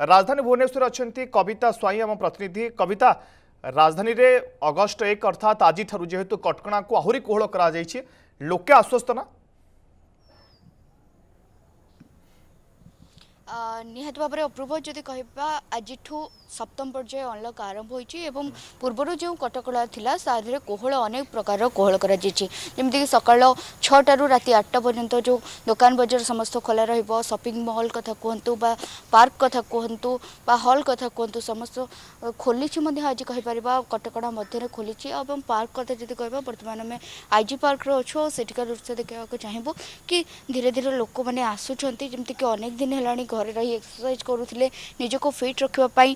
राजधानी भुवनेश्वर अच्छा कविता स्वई आम प्रतिनिधि कविता राजधानी रे अगस्ट एक अर्थात आज जेहेतु कटक को आहरी कोहल कर लोके आश्वस्तना ନିହାତି ଭାବରେ ଅପ୍ରୁଭ ଯଦି କହିବା ଆଜିଠୁ ସପ୍ତମ ପର୍ଯ୍ୟାୟ ଅନଲକ୍ ଆରମ୍ଭ ହୋଇଛି ଏବଂ ପୂର୍ବରୁ ଯେଉଁ କଟକଣା ଥିଲା ତା ଦେହରେ କୋହଳ ଅନେକ ପ୍ରକାରର କୋହଳ କରାଯାଇଛି ଯେମିତିକି ସକାଳ ଛଅଟାରୁ ରାତି ଆଠଟା ପର୍ଯ୍ୟନ୍ତ ଯେଉଁ ଦୋକାନ ବଜାର ସମସ୍ତ ଖୋଲା ରହିବ ସପିଂ ମଲ୍ କଥା କୁହନ୍ତୁ ବା ପାର୍କ କଥା କୁହନ୍ତୁ ବା ହଲ୍ କଥା କୁହନ୍ତୁ ସମସ୍ତ ଖୋଲିଛି ମଧ୍ୟ ଆଜି କହିପାରିବା କଟକଣା ମଧ୍ୟରେ ଖୋଲିଛି ଏବଂ ପାର୍କ କଥା ଯଦି କହିବା ବର୍ତ୍ତମାନ ଆମେ ଆଇ ଜି ପାର୍କରେ ଅଛୁ ଆଉ ସେଠିକାର ଦୃଶ୍ୟ ଦେଖିବାକୁ ଚାହିଁବୁ କି ଧୀରେ ଧୀରେ ଲୋକମାନେ ଆସୁଛନ୍ତି ଯେମିତିକି ଅନେକ ଦିନ ହେଲାଣି ଘର ଘରେ ରହି ଏକ୍ସରସାଇଜ୍ କରୁଥିଲେ ନିଜକୁ ଫିଟ୍ ରଖିବା ପାଇଁ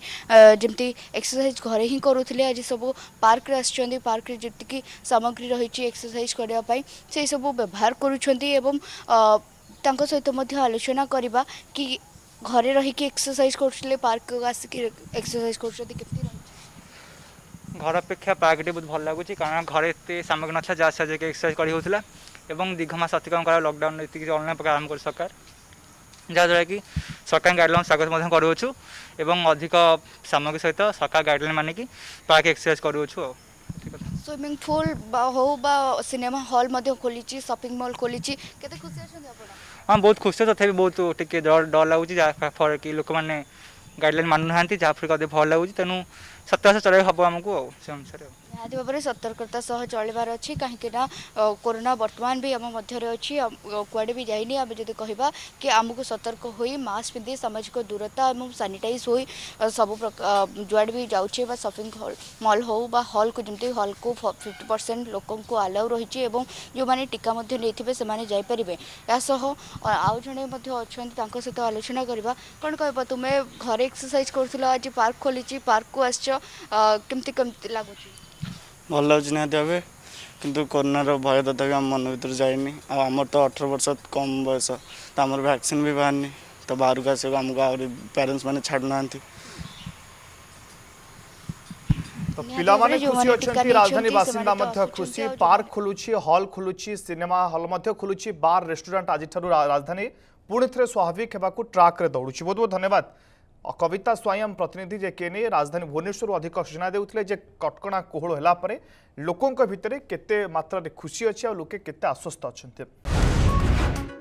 ଯେମିତି ଏକ୍ସରସାଇଜ୍ ଘରେ ହିଁ କରୁଥିଲେ ଆଜି ସବୁ ପାର୍କରେ ଆସିଛନ୍ତି ପାର୍କରେ ଯେତିକି ସାମଗ୍ରୀ ରହିଛି ଏକ୍ସରସାଇଜ୍ କରିବା ପାଇଁ ସେସବୁ ବ୍ୟବହାର କରୁଛନ୍ତି ଏବଂ ତାଙ୍କ ସହିତ ମଧ୍ୟ ଆଲୋଚନା କରିବା କି ଘରେ ରହିକି ଏକ୍ସରସାଇଜ୍ କରୁଥିଲେ ପାର୍କକୁ ଆସିକି ଏକ୍ସରସାଇଜ୍ କରୁଛନ୍ତି କେମିତି ଘର ଅପେକ୍ଷା ପାର୍କଟି ବହୁତ ଭଲ ଲାଗୁଛି କାରଣ ଘରେ ଏତେ ସାମଗ୍ରୀ ନଥିଲା ଯାହା ସାହାଯ୍ୟରେ ଏକ୍ସରସାଇଜ୍ କରି ହେଉଥିଲା ଏବଂ ଦୀର୍ଘ ମାସ ଅତିକ୍ରମ କଲା ଲକଡାଉନରେ ଏତିକି ଅନ୍ୟ ପ୍ରକାର ଆରମ୍ଭ କରି ସରକାର ଯାହାଦ୍ୱାରା କି ସରକାରଙ୍କ ଗାଇଡ଼ଲାଇନ୍ ସ୍ୱାଗତ ମଧ୍ୟ କରୁଅଛୁ ଏବଂ ଅଧିକ ସାମଗ୍ରୀ ସହିତ ସରକାର ଗାଇଡ଼ଲାଇନ୍ ମାନିକି ପାର୍କ ଏକ୍ସରସାଇଜ୍ କରୁଅଛୁ ଆଉ ସୁଇମିଂ ପୁଲ୍ ହଉ ବା ସିନେମା ହଲ୍ ମଧ୍ୟ ଖୋଲିଛି ସପିଂ ମଲ୍ ଖୋଲିଛି କେତେ ଖୁସି ଅଛନ୍ତି ଆପଣ ହଁ ବହୁତ ଖୁସି ତଥାପି ବହୁତ ଟିକେ ଡର ଲାଗୁଛି ଯାହାଫଳରେ କି ଲୋକମାନେ ଗାଇଡ଼ଲାଇନ୍ ମାନୁନାହାନ୍ତି ଯାହାଫଳରେ କି ଅଧିକ ଭଲ ଲାଗୁଛି ତେଣୁ ସତବାସ ଚଳାଇ ହେବ ଆମକୁ ଆଉ ସେ ଅନୁସାରେ ଆଉ निहाती भाव में सतर्कता सह चलार अच्छी कहीं कोरोना वर्तमान भी आम मध्य अच्छी कुआडे भी जाए आम जो कह कि आमको सतर्क हो मस्क पिंधि सामाजिक दूरता और सानिटाइज हो सब जुआडे भी जाऊे सपिंग मल हो हल को जमी हल को फिफ्टी परसेंट लोक आलाउ रही जो मैंने टीका से माने यासह आउ जे अच्छा सहित आलोचना करवा कौन कह तुम्हें घर एक्सरसाइज कर आज पार्क खोली पार्क को आस कमी लगुच भल लगे निहाँ किंतु कोरोना रो भय तथा आम मन भर जाए आमर तो अठर वर्ष कम बयस तो आम भैक्सीन भी बाहर तो बाहर को आस पेरेन्ट्स मैंने छाड़ना पाने खुशी राजधानी बासिंदा खुशी पार्क खुलू हल खुलू सिनेमा हल खुलू बार रेस्टुरां आज ठार्धानी पुणि थे स्वाभाविक होगा ट्राक्रे दौड़ बहुत बहुत धन्यवाद कविता स्वयं प्रतिनिधि जे के राजधानी भुवनेश्वर अधिक सूचना देते जे कोहल होगापर लोकों भितर केत खुशी अच्छे आ लोके आश्वस्त अच्छा